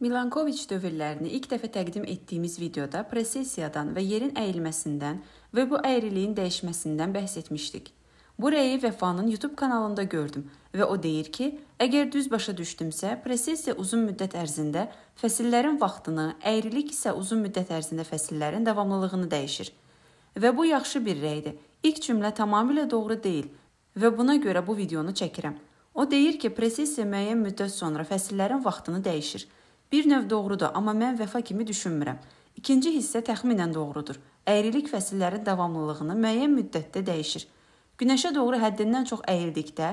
Milankoviç dövrlərini ilk dəfə təqdim etdiyimiz videoda prosesiyadan və yerin əyilməsindən və bu əyriliyin dəyişməsindən bəhs etmişdik. Bu rəyi Vəfanın YouTube kanalında gördüm və o deyir ki, əgər düz başa düşdümsə, prosesiya uzun müddət ərzində fəsillərin vaxtını, əyrilik isə uzun müddət ərzində fəsillərin davamlılığını dəyişir. Və bu yaxşı bir rəydir. İlk cümlə tamamilə doğru deyil və buna görə bu videonu çəkirəm. O deyir ki, prosesiya müəyyən müddət sonra fəsillərin vaxtını dəyişir. Bir növ doğrudur, amma mən vəfa kimi düşünmürəm. İkinci hissə təxminən doğrudur. Əyrilik fəsillərin davamlılığını müəyyən müddətdə dəyişir. Günəşə doğru həddindən çox əyildikdə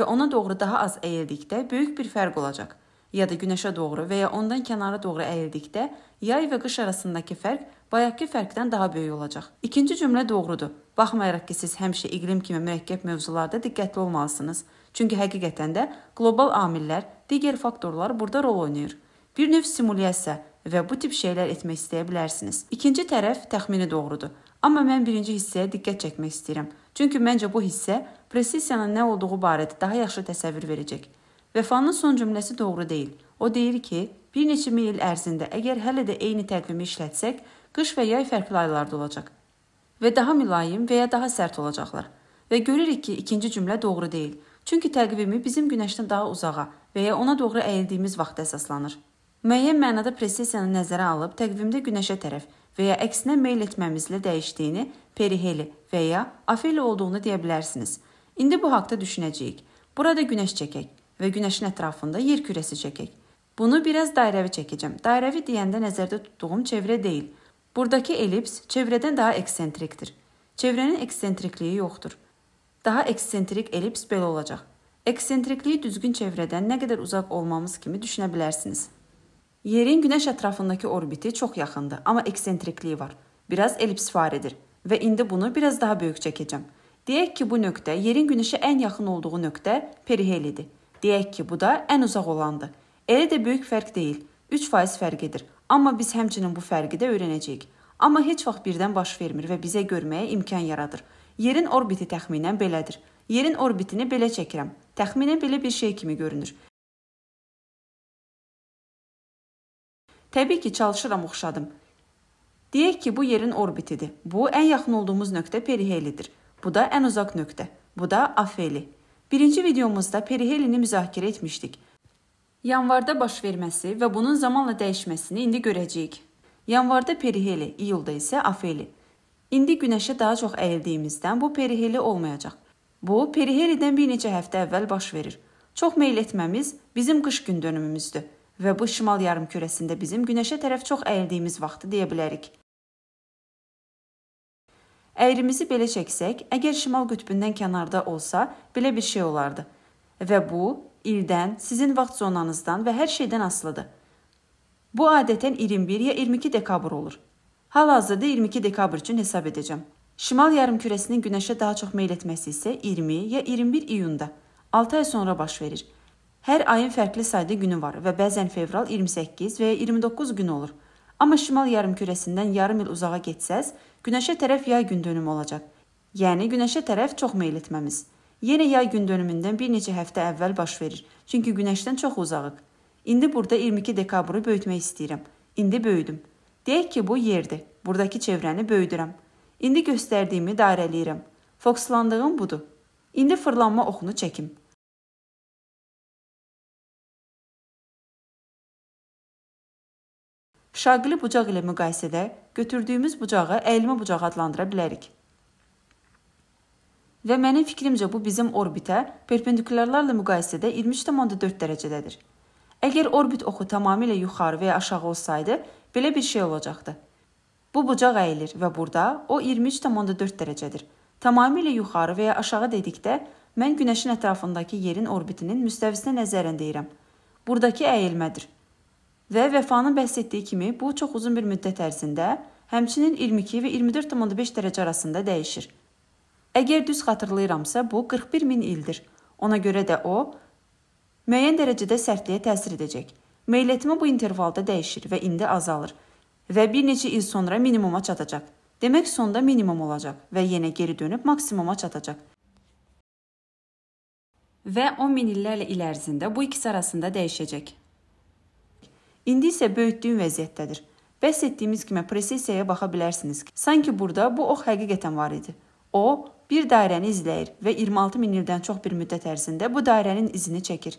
və ona doğru daha az əyildikdə böyük bir fərq olacaq. Ya da günəşə doğru və ya ondan kənara doğru əyildikdə yay və qış arasındakı fərq bayaqki fərqdən daha böyük olacaq. İkinci cümlə doğrudur. Baxmayaraq ki, siz həmişə iqlim kimi mürəkkəb mövzularda diqqətli olmalısınız. Çünki həqiqətən də qlobal amillər, digər faktorlar burada rol oynayır. Bir növ simulyasiya və bu tip şeylər etmək istəyə bilərsiniz. İkinci tərəf təxmini doğrudur. Amma mən birinci hissəyə diqqət çəkmək istəyirəm. Çünki məncə bu hissə presisiyanın nə olduğu barədə daha yaxşı təsəvvür verəcək. Vəfanın son cümləsi doğru deyil. O deyir ki, bir neçə min il ərzində əgər hələ də eyni təqvimi işlətsək, qış və yay fərqli aylarda olacaq və daha mülayim və ya daha sərt olacaqlar. Və görürük ki, ikinci cümlə doğru deyil. Çünki təqvimi bizim günəşdən daha uzağa və ya ona doğru əyildiyimiz vaxta əsaslanır müəyyən mənada presessiyanı nəzərə alıb təqvimdə günəşə tərəf və ya əksinə meyl etməmizlə dəyişdiyini, periheli və ya afeli olduğunu deyə bilərsiniz. İndi bu haqqda düşünəcəyik. Burada günəş çəkək və günəşin ətrafında yer kürəsi çəkək. Bunu biraz dairəvi çəkəcəm. Dairəvi deyəndə nəzərdə tutduğum çevrə deyil. Buradakı elips çevrədən daha eksentrikdir. Çevrənin eksentrikliyi yoxdur. Daha eksentrik elips belə olacaq. Eksentrikliyi düzgün çevrədən nə qədər uzaq olmamız kimi düşünə bilərsiniz. Yerin günəş ətrafındakı orbiti çox yaxındır, amma eksentrikliyi var. Biraz elipsfaridir və indi bunu biraz daha böyük çəkəcəm. Deyək ki, bu nöqtə yerin günəşə ən yaxın olduğu nöqtə perihelidir. Deyək ki, bu da ən uzaq olandır. Elə də böyük fərq deyil. 3% fərq edir. Amma biz həmçinin bu fərqi də öyrənəcəyik. Amma heç vaxt birdən baş vermir və bizə görməyə imkan yaradır. Yerin orbiti təxminən belədir. Yerin orbitini belə çəkirəm. Təxminən belə bir şey kimi görünür. Təbii ki, çalışıram oxşadım. Deyək ki, bu yerin orbitidir. Bu ən yaxın olduğumuz nöqtə perihelidir. Bu da ən uzaq nöqtə. Bu da afeli. Birinci videomuzda perihelini müzakirə etmişdik. Yanvarda baş verməsi və bunun zamanla dəyişməsini indi görəcəyik. Yanvarda periheli, iyulda isə afeli. İndi günəşə daha çox əyildiyimizdən bu periheli olmayacaq. Bu, perihelidən bir neçə həftə əvvəl baş verir. Çox meyl etməmiz bizim qış gün dönümümüzdür və bu şimal yarımkürəsində bizim günəşə tərəf çox əyildiyimiz vaxtı deyə bilərik. Əyrimizi belə çəksək, əgər şimal qütbündən kənarda olsa, belə bir şey olardı. Və bu ildən, sizin vaxt zonanızdan və hər şeydən asılıdır. Bu adətən 21 ya 22 dekabr olur. Hal-hazırda 22 dekabr üçün hesab edəcəm. Şimal yarımkürəsinin günəşə daha çox meyl etməsi isə 20 ya 21 iyunda 6 ay sonra baş verir. Hər ayın fərqli sayda günü var və bəzən fevral 28 və ya 29 gün olur. Amma şimal yarımkürəsindən yarım il uzağa getsəz, günəşə tərəf yay gün dönümü olacaq. Yəni günəşə tərəf çox meyl etməmiz. Yenə yay gün dönümündən bir neçə həftə əvvəl baş verir. Çünki günəşdən çox uzağıq. İndi burada 22 dekabru böyütmək istəyirəm. İndi böyüdüm. Deyək ki, bu yerdir. Buradakı çevrəni böyüdürəm. İndi göstərdiyimi dairələyirəm. Fokuslandığım budur. İndi fırlanma oxunu çəkim. Şaqli bucaq ilə müqayisədə götürdüyümüz bucağı əyilmə bucağı adlandıra bilərik. Və mənim fikrimcə bu bizim orbitə perpendikulyarlarla müqayisədə 23.4 dərəcədədir. Əgər orbit oxu tamamilə yuxarı və ya aşağı olsaydı, belə bir şey olacaqdı. Bu bucaq əyilir və burada o 23.4 dərəcədir. Tamamilə yuxarı və ya aşağı dedikdə mən günəşin ətrafındakı yerin orbitinin müstəvisinə nəzərən deyirəm. Burdakı əyilmədir. Və Vəfanın bəhs etdiyi kimi bu çox uzun bir müddət ərzində, həmçinin 22 və 24,5 dərəcə arasında dəyişir. Əgər düz xatırlayıramsa, bu 41 min ildir. Ona görə də o müəyyən dərəcədə sərtliyə təsir edəcək. Meyl etmə bu intervalda dəyişir və indi azalır və bir neçə il sonra minimuma çatacaq. Demək sonda minimum olacaq və yenə geri dönüb maksimuma çatacaq. Və 10 min illərlə il ərzində bu ikisi arasında dəyişəcək. İndi isə böyütdüyüm vəziyyətdədir. Bəs etdiyimiz kimi prosesiyaya baxa bilərsiniz ki, sanki burada bu ox həqiqətən var idi. O bir dairəni izləyir və 26 min ildən çox bir müddət ərzində bu dairənin izini çəkir.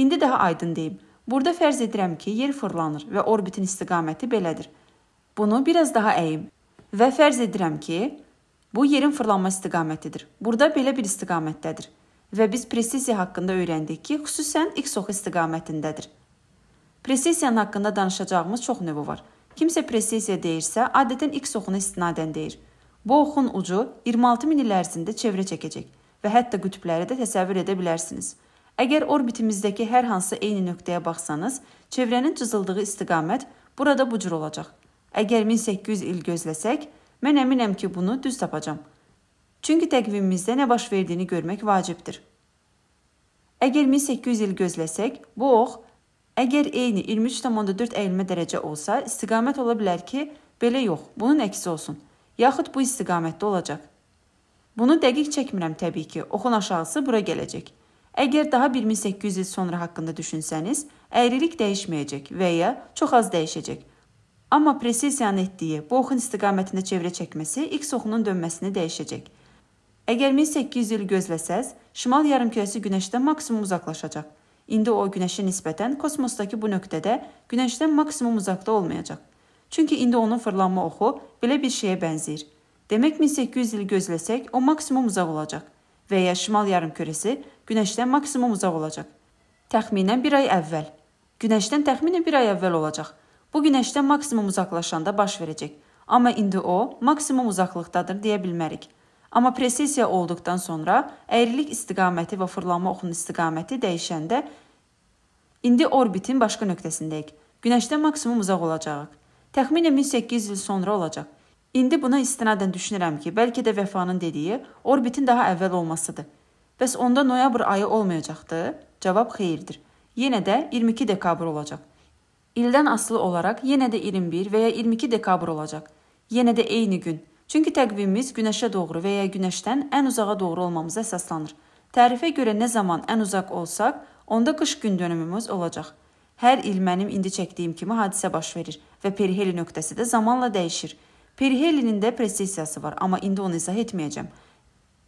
İndi daha aydın deyim. Burada fərz edirəm ki, yer fırlanır və orbitin istiqaməti belədir. Bunu biraz daha əyim və fərz edirəm ki, bu yerin fırlanma istiqamətidir. Burada belə bir istiqamətdədir və biz presisiya haqqında öyrəndik ki, xüsusən x oxu istiqamətindədir. Presessiyanın haqqında danışacağımız çox növü var. Kimsə pressessiya deyirsə, adətən X oxuna istinadən deyir. Bu oxun ucu 26 min il ərzində çevrə çəkəcək və hətta qütbləri də təsəvvür edə bilərsiniz. Əgər orbitimizdəki hər hansı eyni nöqtəyə baxsanız, çevrənin cızıldığı istiqamət burada bu cür olacaq. Əgər 1800 il gözləsək, mən əminəm ki, bunu düz tapacam. Çünki təqvimimizdə nə baş verdiyini görmək vacibdir. Əgər 1800 il gözləsək, bu ox Əgər eyni 23,4 əyilmə dərəcə olsa, istiqamət ola bilər ki, belə yox, bunun əksi olsun, yaxud bu istiqamətdə olacaq. Bunu dəqiq çəkmirəm təbii ki, oxun aşağısı bura gələcək. Əgər daha 1800 il sonra haqqında düşünsəniz, əyrilik dəyişməyəcək və ya çox az dəyişəcək. Amma presisiyanın etdiyi bu oxun istiqamətində çevrə çəkməsi X oxunun dönməsini dəyişəcək. Əgər 1800 il gözləsəz, şimal yarımkürəsi günəşdən maksimum uzaqlaşacaq İndi o günəşə nisbətən kosmosdakı bu nöqtədə günəşdən maksimum uzaqda olmayacaq. Çünki indi onun fırlanma oxu belə bir şeyə bənzəyir. Demək 1800 il gözləsək o maksimum uzaq olacaq və ya şimal yarımkürəsi günəşdən maksimum uzaq olacaq. Təxminən 1 ay əvvəl. Günəşdən təxminən 1 ay əvvəl olacaq. Bu günəşdən maksimum uzaqlaşanda baş verəcək. Amma indi o maksimum uzaqlıqdadır deyə bilmərik. Amma presessiya olduqdan sonra əyrilik istiqaməti və fırlanma oxunun istiqaməti dəyişəndə indi orbitin başqa nöqtəsindəyik. Günəşdən maksimum uzaq olacağıq. Təxminən 1800 il sonra olacaq. İndi buna istinadən düşünürəm ki, bəlkə də Vəfanın dediyi orbitin daha əvvəl olmasıdır. Bəs onda noyabr ayı olmayacaqdı? Cavab xeyirdir. Yenə də 22 dekabr olacaq. İldən asılı olaraq yenə də 21 və ya 22 dekabr olacaq. Yenə də eyni gün. Çünki təqvimimiz günəşə doğru və ya günəşdən ən uzağa doğru olmamıza əsaslanır. Tərifə görə nə zaman ən uzaq olsaq, onda qış gün dönümümüz olacaq. Hər il mənim indi çəkdiyim kimi hadisə baş verir və periheli nöqtəsi də zamanla dəyişir. Perihelinin də presesiyası var, amma indi onu izah etməyəcəm.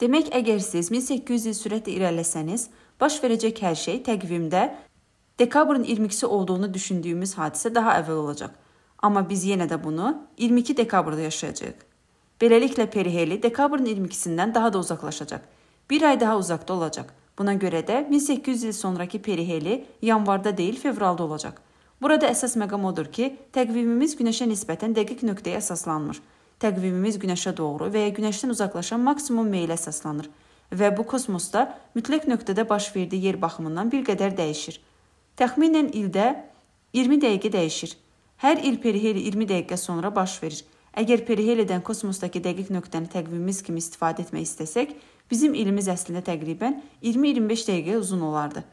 Demək, əgər siz 1800 il sürətlə irəliləsəniz, baş verəcək hər şey təqvimdə dekabrın 22-si olduğunu düşündüyümüz hadisə daha əvvəl olacaq. Amma biz yenə də bunu 22 dekabrda yaşayacağıq. Beləliklə Periheli dekabrın 22-sindən daha da uzaqlaşacaq. Bir ay daha uzaqda olacaq. Buna görə də 1800 il sonrakı Periheli yanvarda deyil, fevralda olacaq. Burada əsas məqam odur ki, təqvimimiz günəşə nisbətən dəqiq nöqtəyə əsaslanmır. Təqvimimiz günəşə doğru və ya günəşdən uzaqlaşan maksimum meylə əsaslanır və bu kosmosda mütləq nöqtədə baş verdiyi yer baxımından bir qədər dəyişir. Təxminən ildə 20 dəqiqə dəyişir. Hər il periheli 20 dəqiqə sonra baş verir Əgər perihelidən kosmosdakı dəqiq nöqtəni təqvimimiz kimi istifadə etmək istəsək, bizim ilimiz əslində təqribən 20-25 dəqiqə uzun olardı.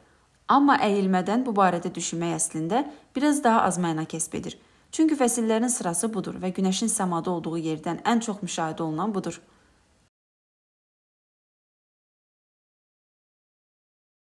Amma əyilmədən bu barədə düşünmək əslində biraz daha az məna kəsb edir. Çünki fəsillərin sırası budur və günəşin səmada olduğu yerdən ən çox müşahidə olunan budur.